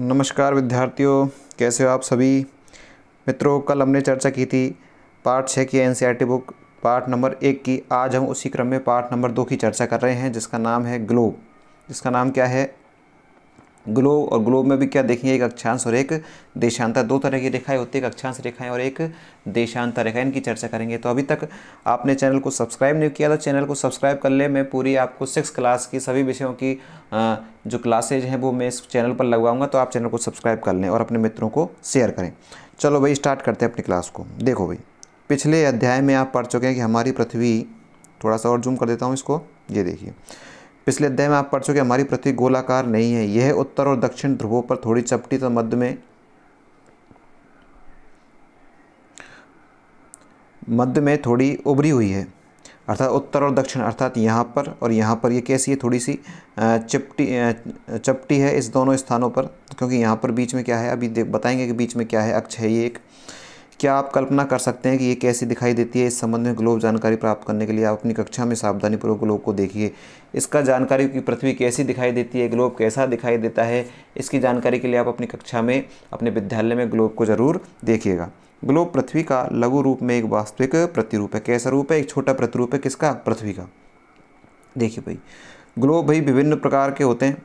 नमस्कार विद्यार्थियों कैसे हो आप सभी मित्रों कल हमने चर्चा की थी पार्ट छः की एन बुक पार्ट नंबर एक की आज हम उसी क्रम में पार्ट नंबर दो की चर्चा कर रहे हैं जिसका नाम है ग्लोब जिसका नाम क्या है ग्लोब और ग्लोब में भी क्या देखेंगे एक अक्षांश और एक देशांतर दो तरह की रेखाएं होती है एक अक्षांश रेखाएं और एक देशांतर रेखा इनकी चर्चा करेंगे तो अभी तक आपने चैनल को सब्सक्राइब नहीं किया तो चैनल को सब्सक्राइब कर ले मैं पूरी आपको सिक्स क्लास की सभी विषयों की जो क्लासेज हैं वो मैं इस चैनल पर लगवाऊंगा तो आप चैनल को सब्सक्राइब कर लें और अपने मित्रों को शेयर करें चलो भाई स्टार्ट करते हैं अपनी क्लास को देखो भाई पिछले अध्याय में आप पढ़ चुके हैं कि हमारी पृथ्वी थोड़ा सा और जूम कर देता हूँ इसको ये देखिए पिछले अध्याय में आप पढ़ चुके हमारी पृथ्वी गोलाकार नहीं है यह उत्तर और दक्षिण ध्रुवों पर थोड़ी चपटी तो मध्य में मध्य में थोड़ी उभरी हुई है अर्थात उत्तर और दक्षिण अर्थात यहाँ पर और यहाँ पर ये कैसी है थोड़ी सी चपटी चपटी है इस दोनों स्थानों पर क्योंकि यहाँ पर बीच में क्या है अभी बताएंगे कि बीच में क्या है अक्ष है ये एक क्या आप कल्पना कर सकते हैं कि ये कैसी दिखाई देती है इस संबंध में ग्लोब जानकारी प्राप्त करने के लिए आप अपनी कक्षा में सावधानीपूर्वक ग्लोब को देखिए इसका जानकारी की पृथ्वी कैसी दिखाई देती है ग्लोब कैसा दिखाई देता है इसकी जानकारी के लिए आप अपनी कक्षा में अपने विद्यालय में ग्लोब को ज़रूर देखिएगा ग्लोब पृथ्वी का लघु रूप में एक वास्तविक प्रतिरूप है कैसा रूप है एक छोटा प्रतिरूप है किसका पृथ्वी का देखिए भाई ग्लोब भाई विभिन्न प्रकार के होते हैं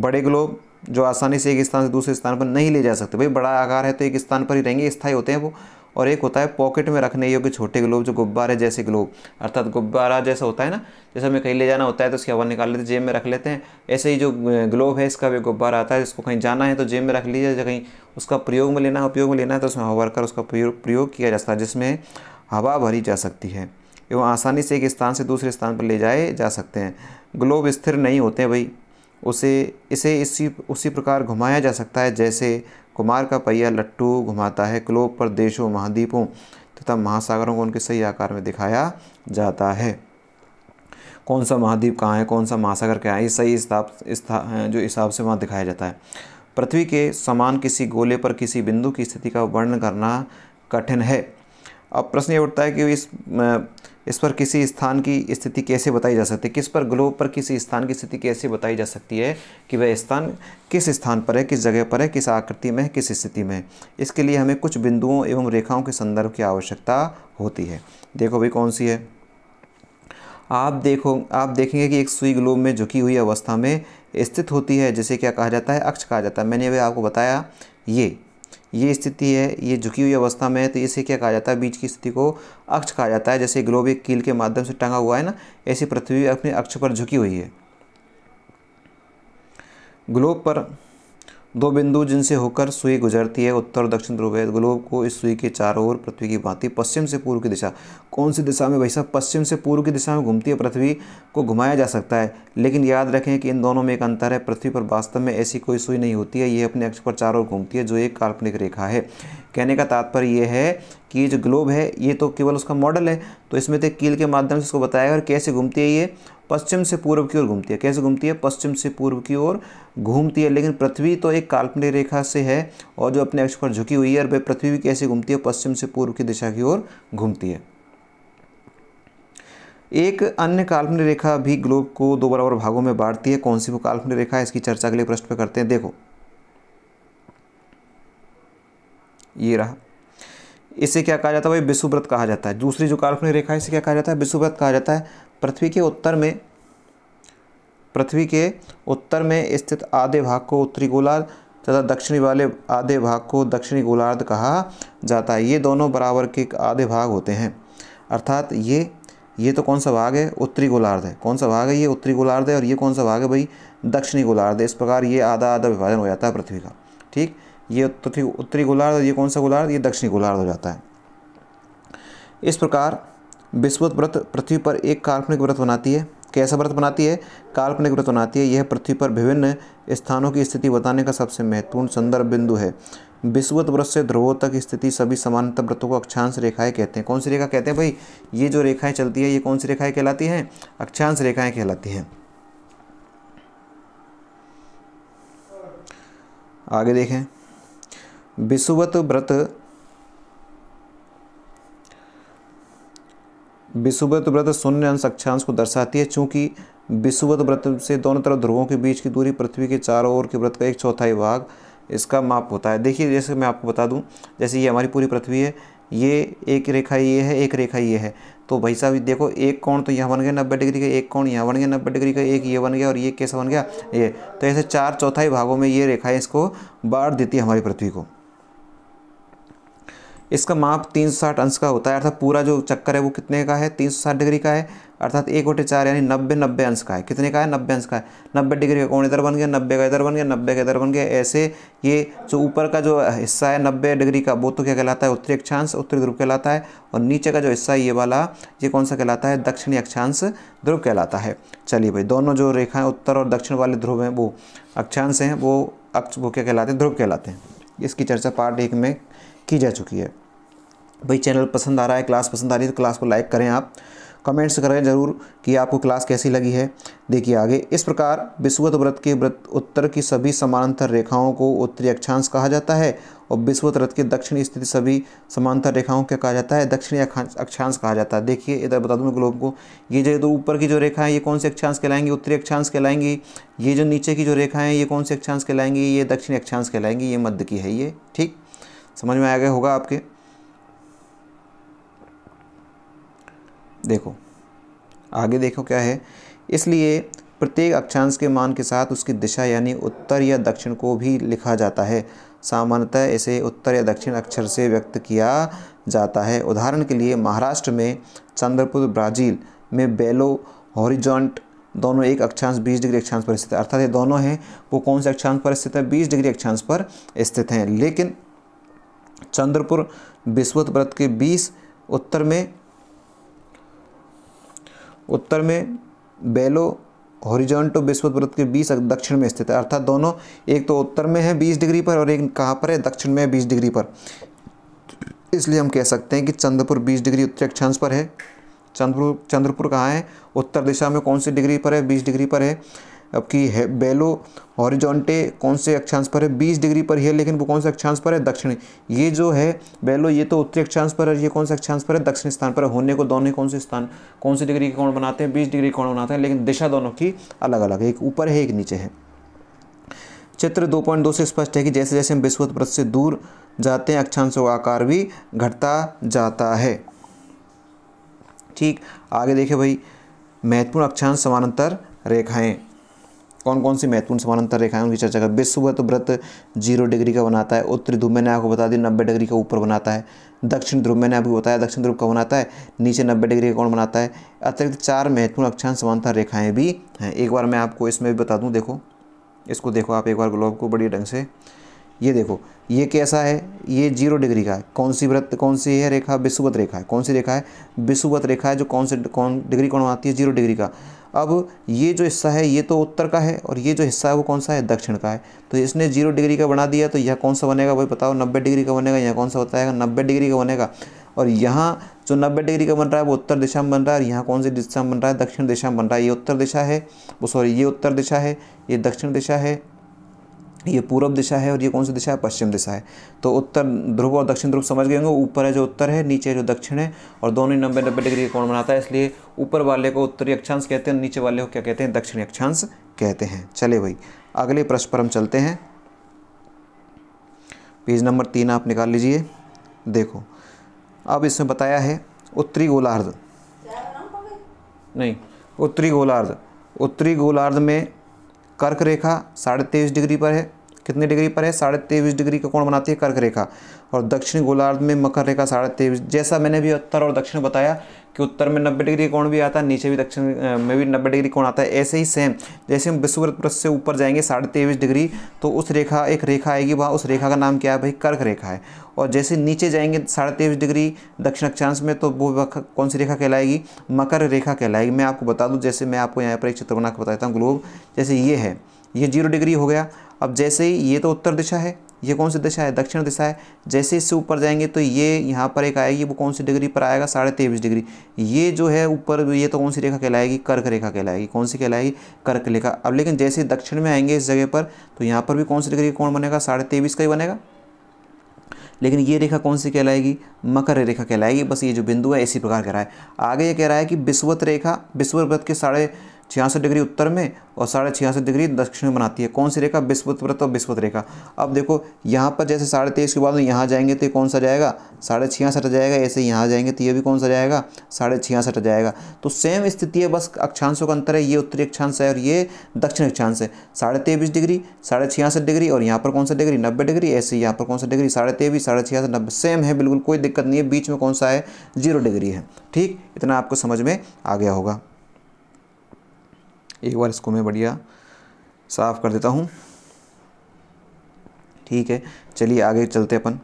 बड़े ग्लोब जो आसानी से एक स्थान से दूसरे स्थान पर नहीं ले जा सकते भाई बड़ा आकार है तो एक स्थान पर ही रहेंगे स्थायी होते हैं वो और एक होता है पॉकेट में रखने योग्य छोटे ग्लोब जो गुब्बारे जैसे ग्लोब अर्थात गुब्बारा जैसा होता है ना जैसे हमें कहीं ले जाना होता है तो उसकी हवा निकाल लेते हैं जेब में रख लेते हैं ऐसे ही जो ग्लोब है इसका भी गुब्बारा आता है जिसको कहीं जाना है तो जेब में रख लीजिए कहीं उसका प्रयोग में लेना है उपयोग में लेना है तो उसमें हवा कर उसका प्रयोग किया जा सकता है जिसमें हवा भरी जा सकती है एवं आसानी से एक स्थान से दूसरे स्थान पर ले जाए जा सकते हैं ग्लोब स्थिर नहीं होते हैं भाई उसे इसे इसी उसी प्रकार घुमाया जा सकता है जैसे कुमार का पहिया लट्टू घुमाता है क्लोब पर देशों महाद्वीपों तथा महासागरों को उनके सही आकार में दिखाया जाता है कौन सा महाद्वीप कहाँ है कौन सा महासागर क्या है ये सही हिसाब जो हिसाब से वहाँ दिखाया जाता है पृथ्वी के समान किसी गोले पर किसी बिंदु की स्थिति का वर्णन करना कठिन है अब प्रश्न ये उठता है कि इस इस पर किसी स्थान की स्थिति कैसे बताई जा सकती है किस पर ग्लोब पर किसी स्थान की स्थिति कैसे बताई जा सकती है कि वह स्थान किस स्थान पर है किस जगह पर है किस आकृति में है किस स्थिति में है इसके लिए हमें कुछ बिंदुओं एवं रेखाओं के संदर्भ की आवश्यकता होती है देखो भाई कौन सी है आप देखो आप देखेंगे कि एक सुई ग्लोब में झुकी हुई अवस्था में स्थित होती है जिसे क्या कहा जाता है अक्ष कहा जाता है मैंने अभी आपको बताया ये ये स्थिति है ये झुकी हुई अवस्था में है तो इसे क्या कहा जाता है बीच की स्थिति को अक्ष कहा जाता है जैसे ग्लोब एक कील के माध्यम से टंगा हुआ है ना ऐसी पृथ्वी अपने अक्ष पर झुकी हुई है ग्लोब पर दो बिंदु जिनसे होकर सुई गुजरती है उत्तर और दक्षिण ध्रुव ग्लोब को इस सुई के चारों ओर पृथ्वी की भांति पश्चिम से पूर्व की दिशा कौन सी दिशा में भाई साहब पश्चिम से पूर्व की दिशा में घूमती है पृथ्वी को घुमाया जा सकता है लेकिन याद रखें कि इन दोनों में एक अंतर है पृथ्वी पर वास्तव में ऐसी कोई सुई नहीं होती है ये अपने अक्ष पर चारों ओर घूमती है जो एक काल्पनिक रेखा है कहने का तात्पर्य यह है कि ये जो ग्लोब है ये तो केवल उसका मॉडल है तो इसमें तो कील के माध्यम से इसको बताया और कैसे घूमती है ये पश्चिम से पूर्व की ओर घूमती है कैसे घूमती है पश्चिम से पूर्व की ओर घूमती है लेकिन पृथ्वी तो एक काल्पनिक रेखा से है और जो अपने अक्ष पर झुकी हुई है और वह पृथ्वी भी कैसे घूमती है पश्चिम से पूर्व की दिशा की ओर घूमती है एक अन्य काल्पनिक रेखा भी ग्लोब को दो बराबर भागों में बांटती है कौन सी वो काल्पनिक रेखा है इसकी चर्चा के लिए प्रश्न पर करते हैं देखो ये रहा इसे क्या कहा जाता है भाई विश्वव्रत कहा जाता है दूसरी जो काल्पनिक रेखा है इसे क्या कहा जाता है विश्वव्रत कहा जाता है पृथ्वी के उत्तर में पृथ्वी के उत्तर में स्थित आधे भाग को उत्तरी गोलार्ध तथा दक्षिणी वाले आधे भाग को दक्षिणी गोलार्ध कहा जाता है ये दोनों बराबर के आधे भाग होते हैं अर्थात ये ये तो कौन सा भाग है उत्तरी गोलार्ध है कौन सा भाग है ये उत्तरी गोलार्ध है और ये कौन सा भाग है भाई दक्षिणी गोलार्ध है इस प्रकार ये आधा आधा विभाजन हो जाता है पृथ्वी का ठीक ये तो उत्तरी गोलार्ध ये कौन सा गोलार्ध ये दक्षिणी गोलार्ध हो जाता है इस प्रकार विस्वत व्रत पृथ्वी पर एक काल्पनिक व्रत बनाती है कैसा व्रत बनाती है काल्पनिक व्रत बनाती है यह पृथ्वी पर विभिन्न स्थानों की स्थिति बताने का सबसे महत्वपूर्ण संदर्भ बिंदु है विश्वत व्रत से ध्रुवों तक स्थिति सभी समानता व्रतों को अक्षांश रेखाएं कहते हैं कौन सी रेखा कहते हैं भाई ये जो रेखाएं चलती है ये कौन सी रेखाएं कहलाती हैं अक्षांश रेखाएं कहलाती हैं आगे देखें बिसुवत व्रत विसुवत व्रत शून्य अंश अक्षांश को दर्शाती है चूँकि विसुवत व्रत से दोनों तरफ ध्रुवों के बीच की दूरी पृथ्वी के चारों ओर के व्रत का एक चौथाई भाग इसका माप होता है देखिए जैसे मैं आपको बता दूं जैसे ये हमारी पूरी पृथ्वी है ये एक रेखा ये है एक रेखा ये है तो भाई साहब देखो एक कोण तो यहाँ बन गया नब्बे डिग्री का एक कोण यहाँ बन गया नब्बे डिग्री का एक ये बन गया और ये कैसा बन गया ये तो ऐसे चार चौथाई भागों में ये रेखाएं इसको बाढ़ देती है हमारी पृथ्वी को इसका माप 360 अंश का होता है अर्थात पूरा जो चक्कर है वो कितने का है 360 डिग्री का है अर्थात एक वोटे चार यानी नब्बे नब्बे अंश का है कितने का है नब्बे अंश का है नब्बे डिग्री का कौन इधर बन गया नब्बे का इधर बन गया नब्बे का इधर बन गया ऐसे ये जो ऊपर का जो हिस्सा है नब्बे डिग्री का वो तो क्या कहलाता है उत्तरी अक्षांश उत्तरी ध्रुव कहलाता है और नीचे का जो हिस्सा है ये वाला ये कौन सा कहलाता है दक्षिणी अक्षांश ध्रुव कहलाता है चलिए भाई दोनों जो रेखाएँ उत्तर और दक्षिण वाले ध्रुव हैं वो अक्षांश हैं वो अक्ष वो क्या कहलाते हैं ध्रुव कहलाते हैं इसकी चर्चा पार्ट एक में की जा चुकी है भाई चैनल पसंद आ रहा है क्लास पसंद आ रही है तो क्लास को लाइक करें आप कमेंट्स करें ज़रूर कि आपको क्लास कैसी लगी है देखिए आगे इस प्रकार विश्वत व्रत के व्रत उत्तर की सभी समानांतर रेखाओं को उत्तरी अक्षांश कहा जाता है और विश्वत व्रत के दक्षिण स्थित सभी समांतर रेखाओं को कहा जाता है दक्षिणी अक्षांश कहा जाता है देखिए इधर बता दूँ लोगों को ये जो तो ऊपर की जो रेखा है ये कौन से अक्षांश कहलाएंगी उत्तरी अक्षांश कहलाएंगी ये जो नीचे की जो रेखा है ये कौन से अक्षांश कहलाएंगी ये दक्षिणी अक्षांश कहलाएंगी ये मध्य की है ये ठीक समझ में आ गया होगा आपके देखो आगे देखो क्या है इसलिए प्रत्येक अक्षांश के मान के साथ उसकी दिशा यानी उत्तर या दक्षिण को भी लिखा जाता है सामान्यतः इसे उत्तर या दक्षिण अक्षर से व्यक्त किया जाता है उदाहरण के लिए महाराष्ट्र में चंद्रपुर ब्राज़ील में बेलो हॉरिजॉन्ट दोनों एक अक्षांश 20 डिग्री अक्षांश पर स्थित है अर्थात ये दोनों हैं वो कौन से अक्षांश पर स्थित है 20 डिग्री अक्षांश पर स्थित हैं लेकिन चंद्रपुर विश्वत व्रत के 20 उत्तर में उत्तर में बेलो हॉरिजॉन्टो विश्व वृत्त के बीस दक्षिण में स्थित है अर्थात दोनों एक तो उत्तर में है बीस डिग्री पर और एक कहाँ पर है दक्षिण में बीस डिग्री पर इसलिए हम कह सकते हैं कि चंद्रपुर बीस डिग्री उत्तर अक्षांश पर है चंद्रपुर चंद्रपुर कहाँ है उत्तर दिशा में कौन सी डिग्री पर है बीस डिग्री पर है आपकी है बेलो हॉरिजॉन्टे कौन से अक्षांश पर है बीस डिग्री पर है लेकिन वो कौन से अक्षांश पर है दक्षिण ये जो है बेलो ये तो उत्तरी अक्षांश पर है ये कौन से अक्षांश पर है दक्षिण स्थान पर होने को दोनों कौन से स्थान कौन से डिग्री के कोण बनाते हैं बीस डिग्री कोण बनाते हैं लेकिन दिशा दोनों की अलग अलग है एक ऊपर है एक नीचे है चित्र दो से स्पष्ट है कि जैसे जैसे हम विश्वत व्रत से दूर जाते हैं अक्षांशों का आकार भी घटता जाता है ठीक आगे देखें भाई महत्वपूर्ण अक्षांश समानांतर रेखाएं कौन कौन सी महत्वपूर्ण समानांतर रेखाएं उनकी चर्चा कर विश्व तो व्रत जीरो डिग्री का बनाता है उत्तरी ध्रुव मैंने आपको बता दी नब्बे डिग्री का ऊपर बनाता है दक्षिण ध्रुव मैंने आपको बताया दक्षिण ध्रुव का बनाता है नीचे नब्बे डिग्री का कौन बनाता है अतिरिक्त चार महत्वपूर्ण अक्षांश समानांतर रेखाएँ भी हैं एक बार मैं आपको इसमें भी बता दूँ देखो इसको देखो आप एक बार ग्लोब को बढ़िया ढंग से ये देखो ये कैसा है ये जीरो डिग्री का है कौन सी व्रत कौन सी है रेखा विषुवत रेखा है कौन सी रेखा है विषुवत रेखा है जो कौन से कौन डिग्री कौन आती है जीरो डिग्री का अब ये जो हिस्सा है ये तो उत्तर का है और ये जो हिस्सा है वो कौन सा है दक्षिण का है तो इसने जीरो डिग्री का बना दिया तो यह कौन सा बनेगा वही बताओ नब्बे डिग्री का बनेगा यह कौन सा होता है नब्बे डिग्री का बनेगा और यहाँ जो नब्बे डिग्री का बन रहा है वो उत्तर दिशा में बन रहा है और यहाँ कौन सी दिशा में बन रहा है दक्षिण दिशा में बन रहा है ये उत्तर दिशा है वो सॉरी ये उत्तर दिशा है ये दक्षिण दिशा है ये पूर्व दिशा है और ये कौन सी दिशा है पश्चिम दिशा है तो उत्तर ध्रुव और दक्षिण ध्रुव समझ गए होंगे ऊपर है जो उत्तर है नीचे जो दक्षिण है और दोनों ही नब्बे नब्बे डिग्री का कोण बनाता है इसलिए ऊपर वाले को उत्तरी अक्षांश कहते हैं नीचे वाले को क्या कहते हैं दक्षिणी अक्षांश कहते हैं चले भाई अगले प्रश्न पर हम चलते हैं पेज नंबर तीन आप निकाल लीजिए देखो अब इसमें बताया है उत्तरी गोलार्ध नहीं उत्तरी गोलार्ध उत्तरी गोलार्ध में कर्क रेखा साढ़े तेईस डिग्री पर है कितने डिग्री पर है साढ़े तेईस डिग्री का कोण बनाती है कर्क रेखा और दक्षिण गोलार्ध में मकर रेखा साढ़े तेईस जैसा मैंने भी उत्तर और दक्षिण बताया कि उत्तर में नब्बे डिग्री कोण भी आता है नीचे भी दक्षिण में भी नब्बे डिग्री कोण आता है ऐसे ही सेम जैसे हम विश्ववृत पृष्ठ से ऊपर जाएंगे साढ़े तेईस डिग्री तो उस रेखा एक रेखा आएगी वहाँ उस रेखा का नाम क्या है भाई कर्क रेखा है और जैसे नीचे जाएंगे साढ़े तेईस डिग्री दक्षिण अक्षांश में तो वो कौन सी रेखा कहलाएगी मकर रेखा कहलाएगी मैं आपको बता दूँ जैसे मैं आपको यहाँ पर एक चित्र बनाकर बताता हूँ ग्लोब जैसे ये है ये जीरो डिग्री हो गया अब जैसे ही ये तो उत्तर दिशा है ये कौन सी दिशा है दक्षिण दिशा है जैसे इससे ऊपर जाएंगे तो ये यहाँ पर एक आएगी वो कौन सी डिग्री पर आएगा साढ़े तेईस डिग्री ये जो है ऊपर ये तो कौन सी रेखा कहलाएगी कर्क रेखा कहलाएगी कौन सी कहलाएगी कर्क रेखा अब लेकिन जैसे दक्षिण में आएंगे इस जगह पर तो यहाँ पर भी कौन सी डिग्री कौन बनेगा साढ़े तेईस का ही बनेगा लेकिन ये रेखा कौन सी कहलाएगी मकर रेखा कहलाएगी बस ये जो बिंदु है इसी प्रकार कह रहा है आगे ये कह रहा है कि विश्वत रेखा व्रत के साढ़े छियासठ डिग्री उत्तर में और साढ़े छियासठ डिग्री दक्षिण में बनाती है कौन सी रेखा विस्पत व्रत और विस्पत रेखा अब देखो यहाँ पर जैसे साढ़े तेईस के बाद यहाँ जाएंगे तो ये कौन सा जाएगा साढ़े छियासठ जाएगा ऐसे यहाँ जाएंगे तो ये भी कौन सा जाएगा साढ़े छियासठ जाएगा तो सेम स्थिति है बस अक्षांशों का अंतर है ये उत्तरी अक्षांश है और ये दक्षिण अक्षांश है साढ़े तेईस डिग्री साढ़े छियासठ डिग्री और यहाँ पर कौन सा डिग्री नब्बे डिग्री ऐसे यहाँ पर कौन सा डिग्री साढ़े तेईस साढ़े छियासठ नब्बे सेम है बिल्कुल कोई दिक्कत नहीं है बीच में कौन सा है जीरो डिग्री है ठीक इतना आपको समझ में आ गया होगा एक बार इसको मैं बढ़िया साफ़ कर देता हूँ ठीक है चलिए आगे चलते अपन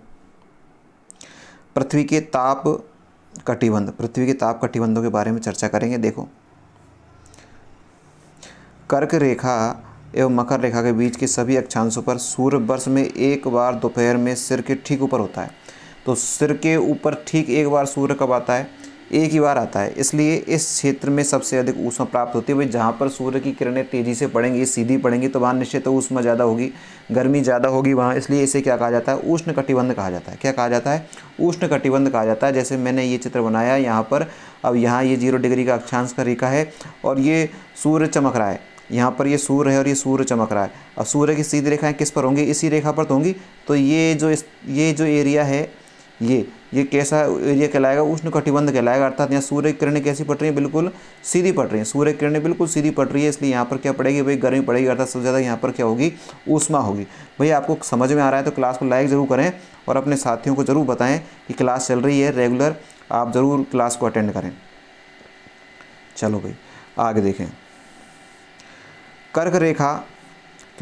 पृथ्वी के ताप कटिबंध पृथ्वी के ताप कटिबंधों के बारे में चर्चा करेंगे देखो कर्क रेखा एवं मकर रेखा के बीच के सभी अक्षांशों पर सूर्य वर्ष में एक बार दोपहर में सिर के ठीक ऊपर होता है तो सिर के ऊपर ठीक एक बार सूर्य कब आता है एक ही बार आता है इसलिए इस क्षेत्र में सबसे अधिक ऊष्मा प्राप्त होती है जहाँ पर सूर्य की किरणें तेज़ी से पड़ेंगी सीधी पड़ेंगी तो वहाँ निश्चित ऊष्मा ज़्यादा होगी गर्मी ज़्यादा होगी वहाँ इसलिए इसे क्या कहा जाता है उष्ण कटिबंध कहा जाता है क्या कहा जाता है उष्ण कटिबंध कहा जाता है जैसे मैंने ये चित्र बनाया यहाँ पर अब यहाँ ये जीरो डिग्री का अक्षांश का रेखा है और ये सूर्य चमक रहा है यहाँ पर ये सूर्य है और ये सूर्य चमक रहा है अब सूर्य की सीधी रेखाएं किस पर होंगी इसी रेखा पर तो होंगी तो ये जो इस ये जो एरिया है ये ये कैसा एरिया कहलाएगा उष्ण कटिबंध कहलाएगा अर्थात यहाँ सूर्य किरणें कैसी पड़ रही हैं बिल्कुल सीधी पड़ रही हैं सूर्य किरणें बिल्कुल सीधी पड़ रही है इसलिए यहाँ पर क्या पड़ेगी भाई गर्मी पड़ेगी अर्थात सबसे ज़्यादा यहाँ पर क्या होगी ऊष्मा होगी भाई आपको समझ में आ रहा है तो क्लास को लाइक ज़रूर करें और अपने साथियों को ज़रूर बताएँ कि क्लास चल रही है रेगुलर आप ज़रूर क्लास को अटेंड करें चलो भाई आगे देखें कर्क रेखा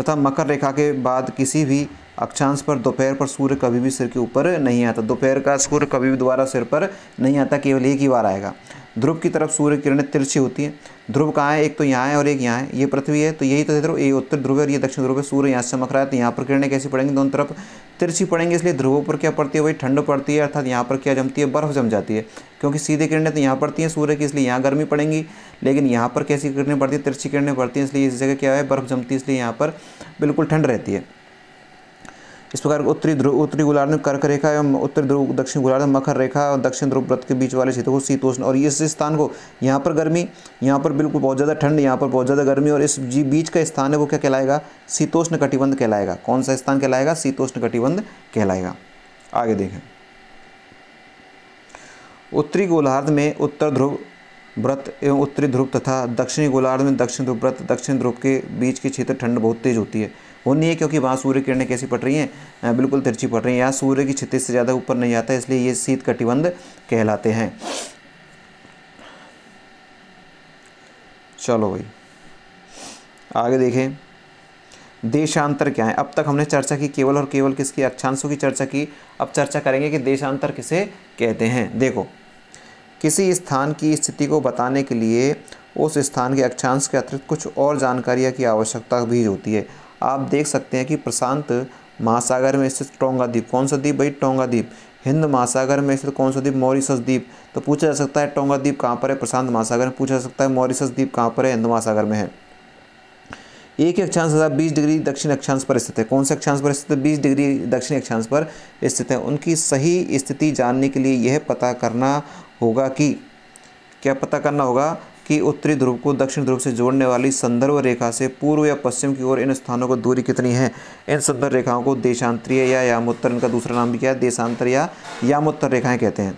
तथा मकर रेखा के बाद किसी भी अक्षांश पर दोपहर पर सूर्य कभी भी सिर के ऊपर नहीं आता दोपहर का सूर्य कभी भी दोबारा सिर पर नहीं आता केवल एक ही बार आएगा ध्रुव की तरफ सूर्य किरणें तिरछी होती हैं ध्रुव कहाँ है एक तो यहाँ है और एक यहाँ है ये पृथ्वी है तो यही तो ध्रुव ये उत्तर ध्रुव है और ये दक्षिण ध्रुव है सूर्य यहाँ से चमक रहा है तो यहाँ पर किरणें कैसी पड़ेंगी दोनों तरफ तिरछी पड़ेंगी इसलिए ध्रुवों पर क्या पड़ती है वही ठंड पड़ती है अर्थात यहाँ पर क्या जमती है बर्फ़ जम जाती है क्योंकि सीधे किरणें तो यहाँ पड़ती हैं सूर्य की इसलिए यहाँ गर्मी पड़ेंगी लेकिन यहाँ पर कैसी किरणें पड़ती है तिरछी किरणें पड़ती हैं इसलिए इस जगह क्या है बर्फ़ जमती है इसलिए यहाँ पर बिल्कुल ठंड रहती है इस प्रकार उत्तरी ध्रुव उत्तरी गोलार्ध में कर्क रेखा एवं उत्तरी ध्रुव दक्षिण गोलार्ध में मकर रेखा और दक्षिण ध्रुव व्रत के बीच वाले क्षेत्र को शीतोष्ण और इस स्थान को यहाँ पर गर्मी यहाँ पर बिल्कुल बहुत ज़्यादा ठंड यहाँ पर बहुत ज़्यादा गर्मी और इस बीच का स्थान है वो क्या कहलाएगा शीतोष्ण कटिबंध कहलाएगा कौन सा स्थान कहलाएगा शीतोष्ण कटिबंध कहलाएगा आगे देखें उत्तरी गोलार्ध में उत्तर ध्रुव व्रत एवं उत्तरी ध्रुव तथा दक्षिणी गोलार्ध में दक्षिण ध्रुव व्रत दक्षिण ध्रुव के बीच के क्षेत्र ठंड बहुत तेज होती है वो नहीं है क्योंकि वहाँ सूर्य किरणें कैसी पड़ रही हैं बिल्कुल तिरछी पड़ रही हैं यहाँ सूर्य की क्षति से ज़्यादा ऊपर नहीं आता इसलिए ये शीत कटिबंध कहलाते हैं चलो भाई आगे देखें देशांतर क्या है अब तक हमने चर्चा की केवल और केवल किसकी अक्षांशों की चर्चा की अब चर्चा करेंगे कि देशांतर किसे कहते हैं देखो किसी स्थान की स्थिति को बताने के लिए उस स्थान के अक्षांश के अतिरिक्त कुछ और जानकारियाँ की आवश्यकता भी होती है आप देख सकते हैं कि प्रशांत महासागर में स्थित टोंगा द्वीप कौन सा द्वीप भाई टोंगा द्वीप हिंद महासागर में स्थित कौन सा द्वीप मॉरिशस द्वीप तो पूछा जा सकता है टोंगा द्वीप कहाँ पर है प्रशांत महासागर में पूछा जा सकता है मॉरिशस द्वीप कहाँ पर है हिंद महासागर में है एक ही अक्षांश तथा बीस डिग्री दक्षिण अक्षांश पर स्थित है कौन से अक्षांश पर स्थित है बीस डिग्री दक्षिण अक्षांश पर स्थित है उनकी सही स्थिति जानने के लिए यह पता करना होगा कि क्या पता करना होगा कि उत्तरी ध्रुव को दक्षिण ध्रुव से जोड़ने वाली संदर्भ रेखा से पूर्व या पश्चिम की ओर इन स्थानों को दूरी कितनी है इन संदर्भ रेखाओं को देशांतरीय या यामोत्तर इनका दूसरा नाम भी क्या है देशांतर या यामोत्तर रेखाएँ कहते हैं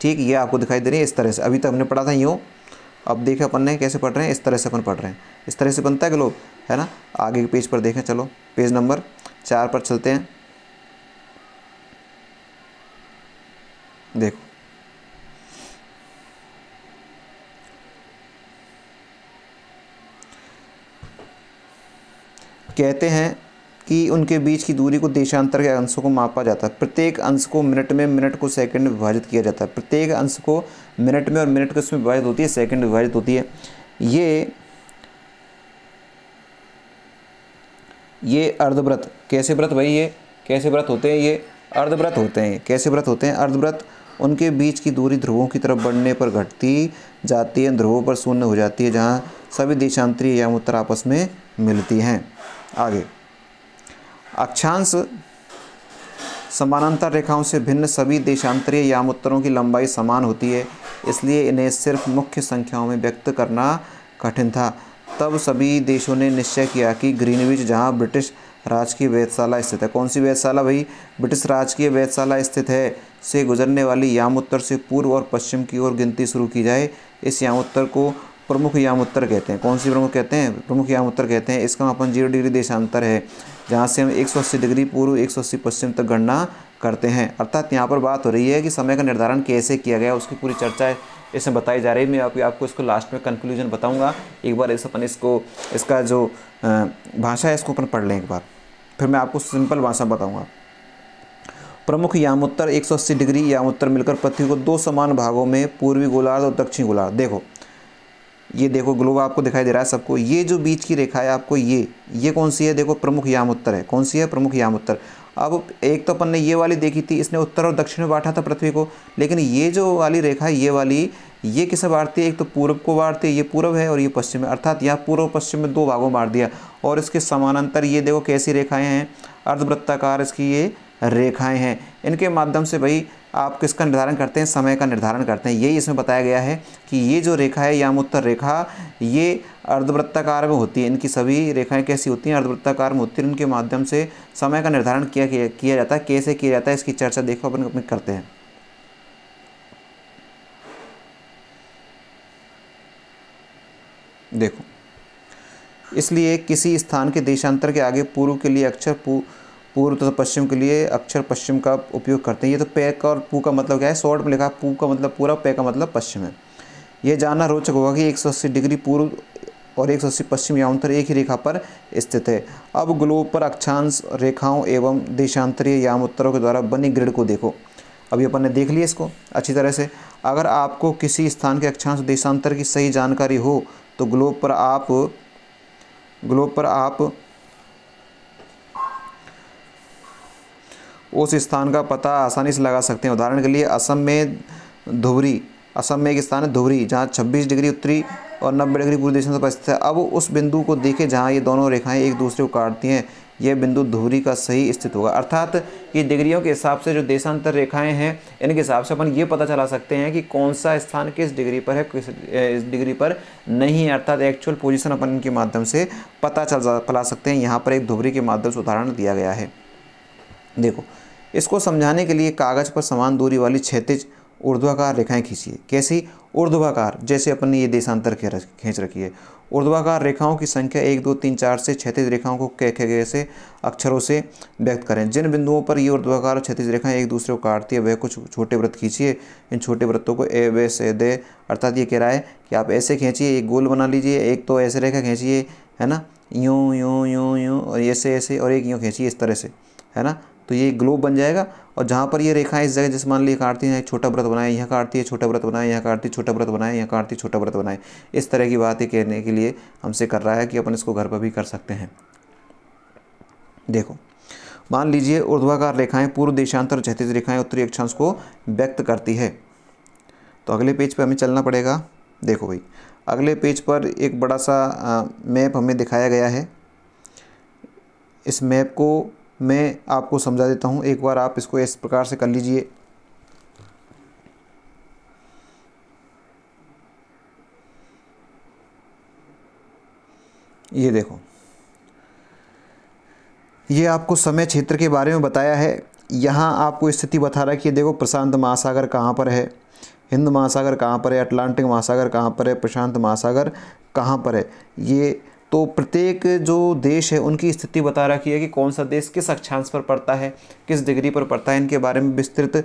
ठीक ये आपको दिखाई दे रही है इस तरह से अभी तक हमने पढ़ा था यूँ अब देखें अपन ने कैसे पढ़ रहे हैं इस तरह से अपन पढ़ रहे हैं इस तरह से बनता है ग्लोब है ना आगे के पेज पर देखें चलो पेज नंबर चार पर चलते हैं देखो कहते हैं कि उनके बीच की दूरी को देशांतर के अंशों को मापा जाता है प्रत्येक अंश को मिनट में मिनट को सेकंड में विभाजित किया जाता है प्रत्येक अंश को मिनट में और मिनट को इसमें विभाजित होती है सेकंड विभाजित होती है ये ये अर्धव्रत कैसे व्रत भाई ये कैसे व्रत होते हैं ये अर्धव्रत होते हैं कैसे व्रत होते हैं अर्धव्रत उनके बीच की दूरी ध्रुवों की तरफ बढ़ने पर घटती जाती है ध्रुवों पर शून्य हो जाती है जहाँ सभी देशांतरीय याम उत्तर आपस में मिलती हैं आगे अक्षांश समानांतर रेखाओं से भिन्न सभी देशांतरीय यामोत्तरों की लंबाई समान होती है इसलिए इन्हें सिर्फ मुख्य संख्याओं में व्यक्त करना कठिन था तब सभी देशों ने निश्चय किया कि ग्रीनविच जहाँ ब्रिटिश राजकीय वैधशाला स्थित है कौन सी वैधशाला भाई ब्रिटिश राजकीय वैधशाला स्थित है से गुजरने वाली यामोत्तर से पूर्व और पश्चिम की ओर गिनती शुरू की जाए इस यामोत्तर को प्रमुख याम उत्तर कहते हैं कौन सी प्रमुख कहते हैं प्रमुख याम उत्तर कहते हैं इसका अपन जीरो डिग्री देशांतर है जहाँ से हम एक डिग्री पूर्व एक पश्चिम तक गणना करते हैं अर्थात यहाँ पर बात हो रही है कि समय का निर्धारण कैसे किया गया उसकी पूरी चर्चा इसमें बताई जा रही है मैं आप, आपको इसको लास्ट में कंक्लूजन बताऊँगा एक बार इस अपन इसको इसका जो भाषा है इसको अपन पढ़ लें एक बार फिर मैं आपको सिंपल भाषा बताऊँगा प्रमुख यामोत्तर 180 डिग्री यामोत्तर मिलकर पृथ्वी को दो समान भागों में पूर्वी गोलार्ध और दक्षिण गोलार्ध देखो ये देखो ग्लोब आपको दिखाई दे रहा है सबको ये जो बीच की रेखा है आपको ये ये कौन सी है देखो प्रमुख याम उत्तर है कौन सी है प्रमुख याम उत्तर अब एक तो अपन ने ये वाली देखी थी इसने उत्तर और दक्षिण में बांटा था पृथ्वी को लेकिन ये जो वाली रेखा है ये वाली ये किसे बांटती है एक तो पूर्व को बांटती है ये पूर्व है और ये पश्चिम है अर्थात यहाँ पूर्व पश्चिम में दो भागों में बांट दिया और इसके समानांतर ये देखो कैसी रेखाएँ हैं अर्धवृत्ताकार इसकी ये रेखाएं हैं इनके माध्यम से भाई आप किसका निर्धारण करते हैं समय का निर्धारण करते हैं यही इसमें बताया गया है कि ये जो रेखा है यामोत्तर रेखा ये अर्धवृत्ताकार में होती है इनकी सभी रेखाएं कैसी होती हैं अर्धवृत्ताकार में होती हैं इनके माध्यम से समय का निर्धारण किया किया जाता है कैसे किया जाता है इसकी चर्चा देखो अपन अपने करते हैं देखो इसलिए किसी स्थान के देशांतर के आगे पूर्व के लिए अक्षर पू पूर्व तथा तो पश्चिम के लिए अक्षर पश्चिम का उपयोग करते हैं ये तो पैक और पू का मतलब क्या है शॉर्ट में लिखा पू का मतलब पूरा पै का मतलब पश्चिम है यह जानना रोचक होगा कि 180 डिग्री पूर्व और 180 पश्चिम अंतर एक ही रेखा पर स्थित है अब ग्लोब पर अक्षांश रेखाओं एवं देशांतरीय यामोत्तरों के द्वारा बनी ग्रिड को देखो अभी अपन ने देख लिया इसको अच्छी तरह से अगर आपको किसी स्थान के अक्षांश देशांतर की सही जानकारी हो तो ग्लोब पर आप ग्लोब पर आप उस स्थान का पता आसानी से लगा सकते हैं उदाहरण के लिए असम में धुबरी असम में एक स्थान है धुबरी जहाँ 26 डिग्री उत्तरी और 90 डिग्री पूर्वी दिशा से स्थित है अब उस बिंदु को देखें जहाँ ये दोनों रेखाएं एक दूसरे को काटती हैं यह बिंदु धुबरी का सही स्थित होगा अर्थात ये डिग्रियों के हिसाब से जो देशांतर रेखाएं हैं इनके हिसाब से अपन ये पता चला सकते हैं कि कौन सा स्थान किस डिग्री पर है किस डिग्री पर नहीं है अर्थात एक्चुअल पोजिशन अपन इनके माध्यम से पता चल पला सकते हैं यहाँ पर एक धुबरी के माध्यम से उदाहरण दिया गया है देखो इसको समझाने के लिए कागज़ पर समान दूरी वाली क्षेत्रज ऊर्ध्वाकार रेखाएं खींचिए कैसी ऊर्ध्वाकार जैसे अपने ये देशांतर खींच रखी है ऊर्ध्वाकार रेखाओं की संख्या एक दो तीन चार से क्षतिज रेखाओं को कह से अक्षरों से व्यक्त करें जिन बिंदुओं पर ये ऊर्ध्वाकार और क्षतिज रेखाएं एक दूसरे को काटती है वह कुछ छोटे व्रत खींचिए इन छोटे व्रतों को ए वे से दे अर्थात ये कह रहा है कि आप ऐसे खींचिए एक गोल बना लीजिए एक तो ऐसे रेखा खींचिए है ना यूँ यूँ यूँ यूँ और ऐसे ऐसे और एक यूँ खींचिए इस तरह से है ना तो ये ग्लोब बन जाएगा और जहाँ पर ये रेखा है इस जगह जैसे मान लीजिए काटती है छोटा व्रत बनाए यहाँ काटती है छोटा व्रत बनाए यहाँ काटती छोटा व्रत बनाए यहाँ काटती छोटा व्रत बनाए इस तरह की बात ही कहने के लिए हमसे कर रहा है कि अपन इसको घर पर भी कर सकते हैं देखो मान लीजिए ऊर्ध्वाकार रेखाएं पूर्व देशांतर क्षतिज रेखाएं उत्तरी अक्षांश को व्यक्त करती है तो अगले पेज पर हमें चलना पड़ेगा देखो भाई अगले पेज पर एक बड़ा सा मैप हमें दिखाया गया है इस मैप को मैं आपको समझा देता हूँ एक बार आप इसको इस प्रकार से कर लीजिए ये देखो ये आपको समय क्षेत्र के बारे में बताया है यहाँ आपको स्थिति बता रहा है कि देखो प्रशांत महासागर कहाँ पर है हिंद महासागर कहाँ पर है अटलांटिक महासागर कहाँ पर है प्रशांत महासागर कहाँ पर है ये तो प्रत्येक जो देश है उनकी स्थिति बता रखी है कि कौन सा देश किस अक्षांश पर पड़ता है किस डिग्री पर पड़ता है इनके बारे में विस्तृत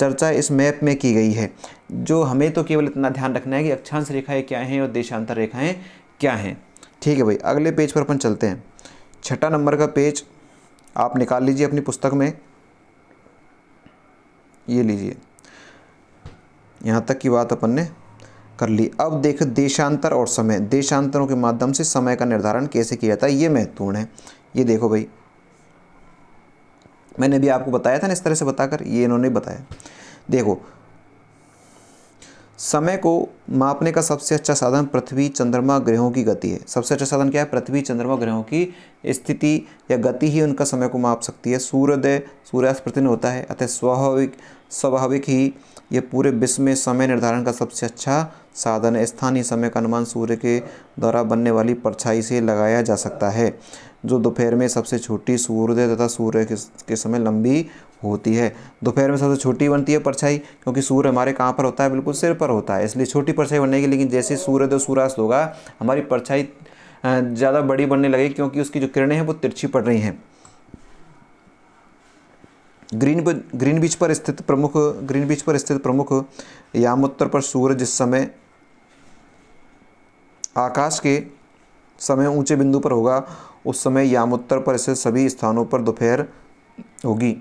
चर्चा इस मैप में की गई है जो हमें तो केवल इतना ध्यान रखना है कि अक्षांश रेखाएँ क्या हैं और देशांतर रेखाएँ क्या हैं ठीक है भाई अगले पेज पर अपन चलते हैं छठा नंबर का पेज आप निकाल लीजिए अपनी पुस्तक में ये लीजिए यहाँ तक की बात अपन ने कर ली अब देखो देशांतर और समय देशांतरों के माध्यम से समय का निर्धारण कैसे किया जाता है ये महत्वपूर्ण है ये देखो भाई मैंने भी आपको बताया था ना इस तरह से बताकर ये इन्होंने बताया देखो समय को मापने का सबसे अच्छा साधन पृथ्वी चंद्रमा ग्रहों की गति है सबसे अच्छा साधन क्या है पृथ्वी चंद्रमा ग्रहों की स्थिति या गति ही उनका समय को माप सकती है सूर्योदय सूर्यास्त प्रतिदिन होता है अतः स्वाभाविक स्वाभाविक ही ये पूरे विश्व में समय निर्धारण का सबसे अच्छा साधन है स्थानीय समय का अनुमान सूर्य के द्वारा बनने वाली परछाई से लगाया जा सकता है जो दोपहर में सबसे छोटी सूर्योदय तथा सूर्य के समय लंबी होती है दोपहर में सबसे छोटी बनती है परछाई क्योंकि सूर्य हमारे कहाँ पर होता है बिल्कुल सिर पर होता है इसलिए छोटी परछाई बनेगी लेकिन जैसे सूर्योदय तो सूर्यास्त होगा हमारी परछाई ज़्यादा बड़ी बनने लगेगी क्योंकि उसकी जो किरणें हैं वो तिरछी पड़ रही हैं ग्रीन ग्रीन बीच पर स्थित प्रमुख ग्रीन बीच पर स्थित प्रमुख यामोत्तर पर सूर्य जिस समय आकाश के समय ऊंचे बिंदु पर होगा उस समय यामोत्तर पर स्थित सभी स्थानों पर दोपहर होगी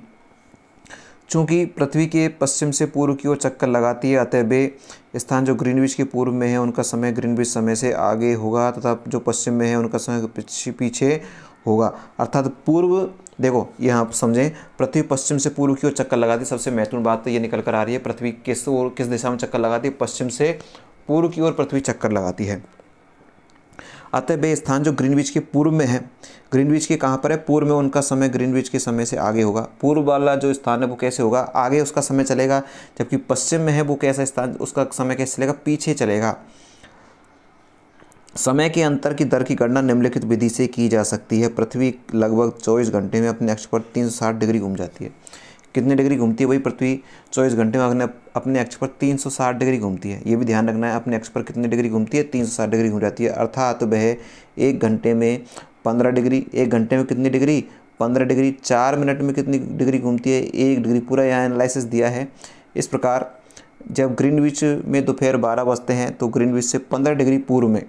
चूंकि पृथ्वी के पश्चिम से पूर्व की ओर चक्कर लगाती है अतः वे स्थान जो ग्रीनविच के पूर्व में है उनका समय ग्रीनविच समय से आगे होगा तथा जो पश्चिम में है उनका समय पीछे पीछे होगा अर्थात पूर्व देखो यहाँ आप समझें पृथ्वी पश्चिम से पूर्व की ओर चक्कर लगाती है सबसे महत्वपूर्ण बात तो ये निकल कर आ रही है पृथ्वी किस ओर किस दिशा में चक्कर लगाती है पश्चिम से पूर्व की ओर पृथ्वी चक्कर लगाती है अतः वे स्थान जो ग्रीनविच के पूर्व में है ग्रीनविच के कहाँ पर है पूर्व में उनका समय ग्रीनविच के समय से आगे होगा पूर्व वाला जो स्थान है वो कैसे होगा आगे उसका समय चलेगा जबकि पश्चिम में है वो कैसा स्थान उसका समय कैसे चलेगा पीछे चलेगा समय के अंतर की दर की गणना निम्नलिखित विधि से की जा सकती है पृथ्वी लगभग चौबीस घंटे में अपने अक्ष पर तीन सौ साठ डिग्री घूम जाती है कितनी डिग्री घूमती है वही पृथ्वी चौबीस घंटे में अपने अपने अक्ष पर तीन सौ साठ डिग्री घूमती है ये भी ध्यान रखना है अपने अक्ष पर कितनी डिग्री घूमती है तीन सौ डिग्री घूम जाती है अर्थात वह एक घंटे में पंद्रह डिग्री एक घंटे में कितनी डिग्री पंद्रह डिग्री चार मिनट में कितनी डिग्री घूमती है एक डिग्री पूरा यहाँ एनालिसिस दिया है इस प्रकार जब ग्रीनविच में दोपहर बारह बजते हैं तो ग्रीनविच से पंद्रह डिग्री पूर्व में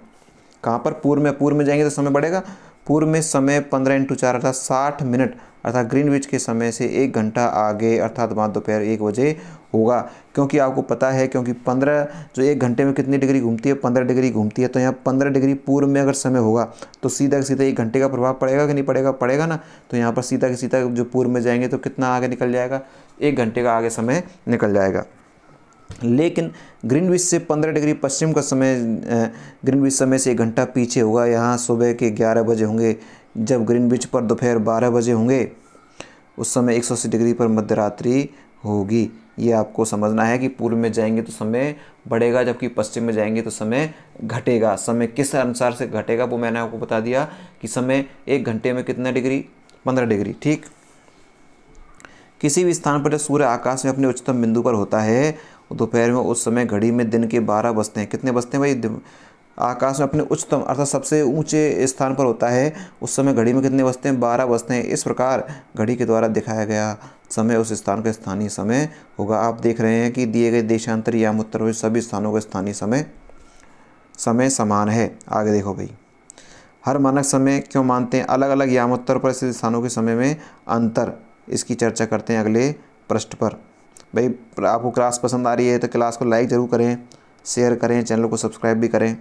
कहाँ पर पूर्व में पूर्व में जाएंगे तो समय बढ़ेगा पूर्व में समय पंद्रह इंटू चार अर्थात साठ मिनट अर्थात ग्रीनविच के समय से एक घंटा आगे अर्थात वहाँ दोपहर एक बजे होगा क्योंकि आपको पता है क्योंकि पंद्रह जो एक घंटे में कितनी डिग्री घूमती है पंद्रह डिग्री घूमती है तो यहाँ पंद्रह डिग्री पूर्व में अगर समय होगा तो सीधा के सीधा एक घंटे का प्रभाव पड़ेगा कि नहीं पड़ेगा पड़ेगा ना तो यहाँ पर सीधा के सीधा जो पूर्व में जाएंगे तो कितना आगे निकल जाएगा एक घंटे का आगे समय निकल जाएगा लेकिन ग्रीनविच से 15 डिग्री पश्चिम का समय ग्रीनविच समय से एक घंटा पीछे होगा यहाँ सुबह के 11 बजे होंगे जब ग्रीनविच पर दोपहर 12 बजे होंगे उस समय एक डिग्री पर मध्यरात्रि होगी ये आपको समझना है कि पूर्व में जाएंगे तो समय बढ़ेगा जबकि पश्चिम में जाएंगे तो समय घटेगा समय किस अनुसार से घटेगा वो मैंने आपको बता दिया कि समय एक घंटे में कितना डिग्री पंद्रह डिग्री ठीक किसी भी स्थान पर जब सूर्य आकाश में अपने उच्चतम बिंदु पर होता है दोपहर में उस समय घड़ी में दिन के बारह बजते हैं कितने बजते हैं भाई आकाश में अपने उच्चतम अर्थात सबसे ऊंचे स्थान पर होता है उस समय घड़ी में कितने बजते हैं बारह बजते हैं इस प्रकार घड़ी के द्वारा दिखाया गया समय उस स्थान का स्थानीय समय होगा आप देख रहे हैं कि दिए गए देशांतर या उत्तर प्रदेश सभी स्थानों का स्थानीय समय समय समान है आगे देखो भाई हर मानक समय क्यों मानते हैं अलग अलग यामोत्तर पर स्थित स्थानों के समय में अंतर इसकी चर्चा करते हैं अगले पृष्ठ पर भाई आपको क्लास पसंद आ रही है तो क्लास को लाइक ज़रूर करें शेयर करें चैनल को सब्सक्राइब भी करें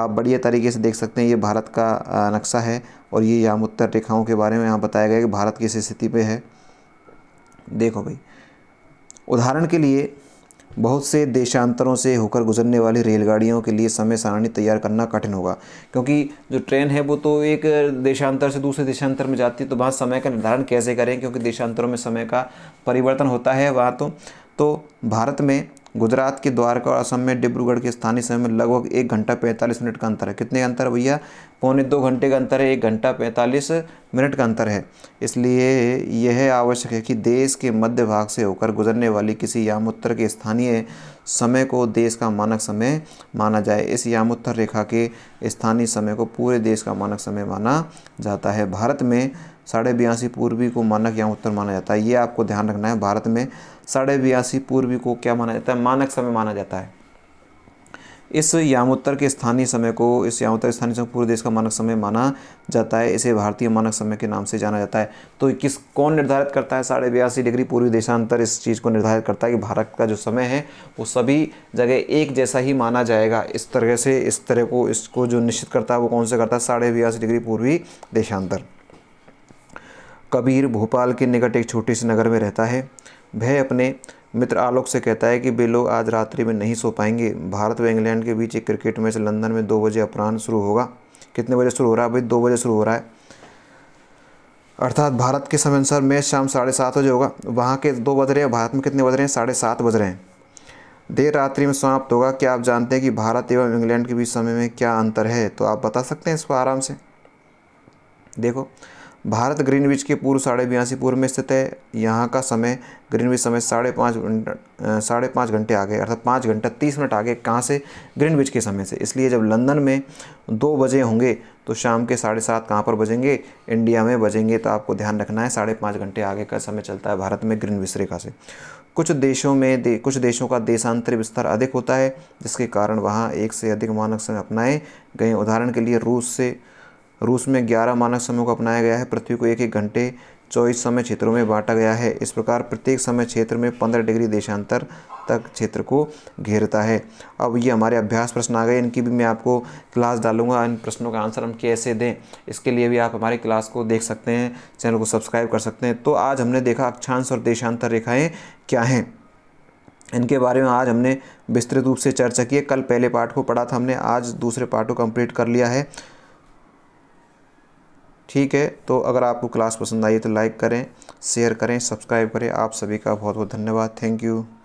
आप बढ़िया तरीके से देख सकते हैं ये भारत का नक्शा है और ये उत्तर रेखाओं के बारे में यहाँ बताया गया है कि भारत किस स्थिति पे है देखो भाई उदाहरण के लिए बहुत से देशांतरों से होकर गुजरने वाली रेलगाड़ियों के लिए समय सारणी तैयार करना कठिन होगा क्योंकि जो ट्रेन है वो तो एक देशांतर से दूसरे देशांतर में जाती है तो वहाँ समय का निर्धारण कैसे करें क्योंकि देशांतरों में समय का परिवर्तन होता है वहाँ तो तो भारत में गुजरात के द्वारका और असम में डिब्रूगढ़ के स्थानीय समय में लगभग एक घंटा पैंतालीस मिनट का अंतर है कितने अंतर है भैया पौने दो घंटे का अंतर है एक घंटा पैंतालीस मिनट का अंतर है इसलिए यह आवश्यक है कि देश के मध्य भाग से होकर गुजरने वाली किसी यामोत्तर के स्थानीय समय को देश का मानक समय माना जाए इस यामोत्तर रेखा के स्थानीय समय को पूरे देश का मानक समय माना जाता है भारत में साढ़े बयासी पूर्वी को मानक यामोत्तर माना जाता है ये आपको ध्यान रखना है भारत में साढ़े बयासी पूर्वी को क्या माना जाता है मानक समय माना जाता है इस यामोत्तर के स्थानीय समय को इस यामोत्तर स्थानीय समय पूरे देश का मानक समय माना जाता है इसे भारतीय मानक समय के नाम से जाना जाता है तो किस कौन निर्धारित करता है साढ़े बयासी डिग्री पूर्वी देशांतर इस चीज़ को निर्धारित करता है कि भारत का जो समय है वो सभी जगह एक जैसा ही माना जाएगा इस तरह से इस तरह को इसको जो निश्चित करता है वो कौन से करता है साढ़े बयासी डिग्री पूर्वी देशांतर कबीर भोपाल के निकट एक छोटे से नगर में रहता है वह अपने मित्र आलोक से कहता है कि वे लोग आज रात्रि में नहीं सो पाएंगे भारत व इंग्लैंड के बीच एक क्रिकेट मैच लंदन में दो बजे अपराह्न शुरू होगा कितने बजे शुरू हो रहा है भाई दो बजे शुरू हो रहा है अर्थात भारत के समय अनुसार मैच शाम साढ़े सात बजे होगा वहाँ के दो बज रहे हैं भारत में कितने बज रहे हैं साढ़े सात बज रहे हैं देर रात्रि में समाप्त होगा क्या आप जानते हैं कि भारत एवं इंग्लैंड के बीच समय में क्या अंतर है तो आप बता सकते हैं इसको आराम से देखो भारत ग्रीनविच के पूर्व साढ़े बयासी पूर्व में स्थित है यहाँ का समय ग्रीनविच समय साढ़े पाँच साढ़े पाँच घंटे आगे अर्थात पाँच घंटा तीस मिनट आगे कहाँ से ग्रीनविच के समय से इसलिए जब लंदन में दो बजे होंगे तो शाम के साढ़े सात कहाँ पर बजेंगे इंडिया में बजेंगे तो आपको ध्यान रखना है साढ़े पाँच घंटे आगे का समय चलता है भारत में ग्रीनविच रेखा से कुछ देशों में दे, कुछ देशों का देशांतर विस्तार अधिक होता है जिसके कारण वहाँ एक से अधिक मानक समय अपनाए गए उदाहरण के लिए रूस से रूस में ग्यारह मानक समूह को अपनाया गया है पृथ्वी को एक एक घंटे चौबीस समय क्षेत्रों में बांटा गया है इस प्रकार प्रत्येक समय क्षेत्र में पंद्रह डिग्री देशांतर तक क्षेत्र को घेरता है अब ये हमारे अभ्यास प्रश्न आ गए इनकी भी मैं आपको क्लास डालूंगा इन प्रश्नों का आंसर हम कैसे दें इसके लिए भी आप हमारी क्लास को देख सकते हैं चैनल को सब्सक्राइब कर सकते हैं तो आज हमने देखा अक्षांश और देशांतर रेखाएँ क्या हैं इनके बारे में आज हमने विस्तृत रूप से चर्चा की है कल पहले पार्ट को पढ़ा था हमने आज दूसरे पार्ट को कंप्लीट कर लिया है ठीक है तो अगर आपको क्लास पसंद आई है तो लाइक करें शेयर करें सब्सक्राइब करें आप सभी का बहुत बहुत धन्यवाद थैंक यू